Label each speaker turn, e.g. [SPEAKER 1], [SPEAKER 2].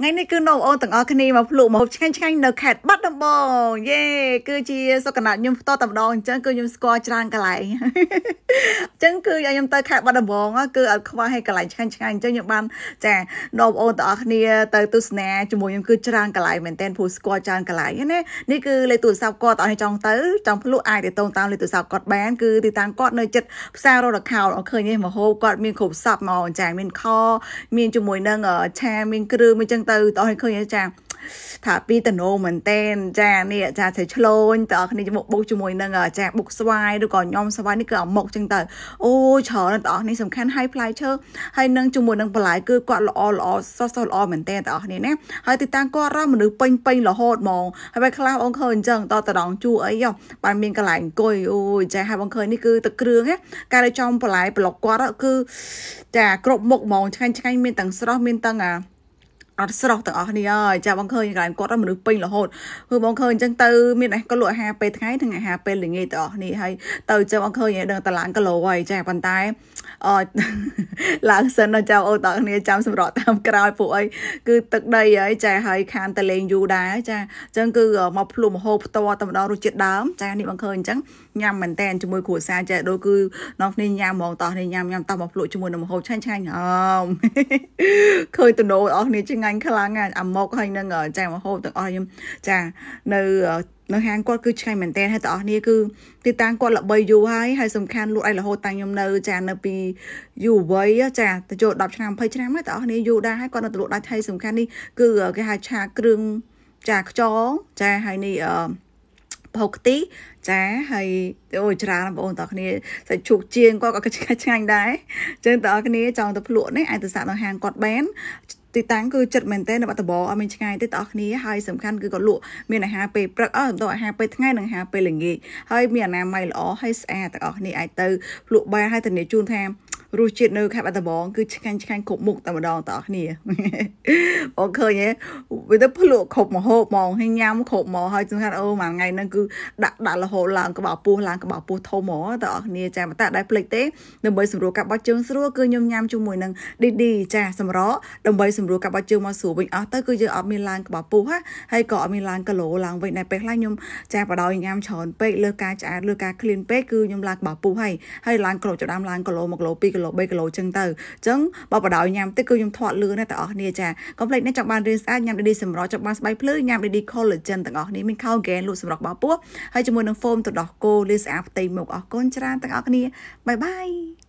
[SPEAKER 1] ថ្ងៃនេះគឺនៅអូនទាំងអស់គ្នាមកភ្លក់ម្ហូបឆ្ងាញ់ឆ្ងាញ់នៅខេត្តបាត់ដំបងយេគឺជាសុខណៈខ្ញុំផ្ទាល់តែម្ដងអញ្ចឹងគឺខ្ញុំស្គាល់ច្រើនកន្លែងអញ្ចឹងគឺឲ្យខ្ញុំទៅខេត្តបាត់ដំបង គឺអត់ខ្វះឲ្យកន្លែងឆ្ងាញ់ឆ្ងាញ់អញ្ចឹងខ្ញុំបានចានៅអូនទាំងអស់គ្នាទៅទស្សនាជាមួយខ្ញុំគឺច្រើនកន្លែងមែនទែនព្រោះស្គាល់ច្រើនកន្លែងណានេះគឺលេខទូរស័ព្ទគាត់ឲ្យចង់ទៅចង់ភ្លក់អាចទៅតូនតាមលេខទូរស័ព្ទគាត់បានគឺទីតាំងគាត់នៅចិត្តផ្សាររត់ខោនអត់ឃើញទេមហូបគាត់មានគ្រប់សពមកចាមានខមានជាមួយនឹងឆាមានគ្រឿងមានចឹងទៅតោះឃើញចាថាពីតណូមែនតែនចានេះចាស្រីឆ្លូញតើគ្នាជាមួយបុកជាមួយនឹងចាបុកស្វាយឬក៏ញោមស្វាយនេះគឺអាមកចឹងទៅអូច្រើនតើនេះសំខាន់ហើយផ្លែឈើហើយនឹងជាមួយនឹងបន្លែគឺគាត់ល្អល្អសោះសោះល្អមែនតែនតើគ្នាណាហើយទីតាំងគាត់រមនុស្សពេញពេញរហូតហ្មងហើយបែរខ្លះបងឃើញអញ្ចឹងតតដងជូអីយោបានមានកន្លែងអង្គុយអូចាហើយបងឃើញនេះគឺទឹកគ្រឿងណាការដែលចំបន្លែប្លុកគាត់គឺចាគ្រប់មុខហ្មងឆ្ងាញ់ឆ្ងាញ់មានទាំងស្រស់មានទាំងអាអត់ស្រស់ទាំងអស់គ្នាអើយចាបងឃើញកន្លែងគាត់មនុស្សពេញរហូតគឺបងឃើញអញ្ចឹងទៅមានឯងក៏លក់អាហារពេលថ្ងៃទាំងអាហារពេលល្ងាចទាំងអស់គ្នាហើយទៅចឹងបងឃើញឯងដឹងតឡានគីឡូហើយចាប៉ុន្តែអឡើងសិនដល់ចៅអូទាំងគ្នាចាំសម្រក់តាមក្រោយពួកអីគឺទឹកដីហើយចាហើយខានតលេងយូរដែរចាអញ្ចឹងគឺមកភ្លុំហូបផ្ទាល់តែម្ដងរសជាតិដើមចានេះបងឃើញអញ្ចឹងញ៉ាំមែនតែនជាមួយគ្រួសារចេះដូចគឺនរគ្នាញ៉ាំហ្មងតោះនេះញ៉ាំញ៉ាំតោះមកភ្លក់ជាមួយនឹងម្ហូបឆ្ងាញ់ឆ្ងាញ់អមឃើញតំណោអស់គ្នាឆ្ងាញ់ខ្លាំងអាមកហើយនឹងចាម្ហូបទាំងអស់ខ្ញុំចានៅនៅហាងគាត់គឺឆ្ងាញ់មែនតើហើយបងប្អូនគឺទីតាំងគាត់ល្បីយូរហើយហើយសំខាន់លក់ឯរហូតតាំងខ្ញុំនៅ ចានៅពីយូរវ័យចាទៅចូល10ឆ្នាំ20ឆ្នាំហើយបងប្អូនយូរដែរហើយគាត់នៅទៅលក់ដាច់ហើយសំខាន់នេះគឺគេហៅឆាគ្រឿងចាខ្ចងចាហើយនេះអឺប្រហុកខ្ទិះចាហើយអូច្រើនបងប្អូនតោះគ្នាសាច់ជ្រូកជាងគាត់ក៏ឆ្ងាញ់ឆ្ងាញ់ដែរអញ្ចឹងតោះគ្នាចង់ទៅភ្លក់នេះអាចទៅសាក់នៅហាងគាត់បានទីតាំងគឺចិត្តមែនទែននៅបាត់ដំបងអត់មានឆ្ងាយទេបងប្អូនគ្នាហើយសំខាន់គឺគាត់លក់មានអាហារពេលព្រឹកអត់ដល់អាហារពេលថ្ងៃនិងអាហារពេលល្ងាចហើយ មានអនាម័យល្អហើយស្អាតបងប្អូនគ្នាអាចទៅភ្លក់បានហើយធានាជូនថារសជាតិនៅខេត្តបាត់ដំបងគឺឆ្ងាញ់ឆ្ងាញ់គ្រប់មុខតែម្ដងតោះគ្នាបងឃើញទេវាទៅភ្លក់គ្រប់មហូបហ្មងហើយញ៉ាំគ្រប់ហ្មងហើយសំខាន់អូមួយថ្ងៃហ្នឹងគឺដាក់ដាក់រហូតឡើងក្បាលពោះឡើងក្បាលពោះធំហ្មងតោះគ្នាចាមិនតាដែរភ្លេចទេដើម្បីសម្រួលការបោះជើងស្រួលគឺខ្ញុំញ៉ាំជាមួយនឹង DD ចាសម្រក់ដើម្បីសម្រួលការបោះជើងមកស្រួលវិញអស់ទៅគឺយើងអត់មានឡើងក្បាលពោះហើយក៏អត់មានឡើងគីឡូឡើងវិញដែរពេលខ្លះខ្ញុំចាបដោយញ៉ាំច្រើនពេកលើការឆ្អែតលើការឃ្លានពេកគឺខ្ញុំឡើងក្បាលពោះហើយហើយឡើងក្រូចចំដាំឡើងគីឡូ1គីឡូ2គីឡូគីឡូ3គីឡូចឹងទៅអញ្ចឹងបើបដោយញ៉ាំតិចគឺខ្ញុំធាត់លឿនណាស់ទាំងអស់គ្នាចាកុំភ្លេចនេះចង់បានរឿងស្អាតញ៉ាំដីសម្រស់ចង់បានស្បែកភ្លឺញ៉ាំដី collagen ទាំងអស់គ្នាមាន collagen លក់សម្រស់បោះពោះហើយជាមួយនឹង foam ទៅដោះគោលឺស្អាតផ្ទៃមុខអរគុណច្រើនទាំងអស់គ្នាបាយបាយ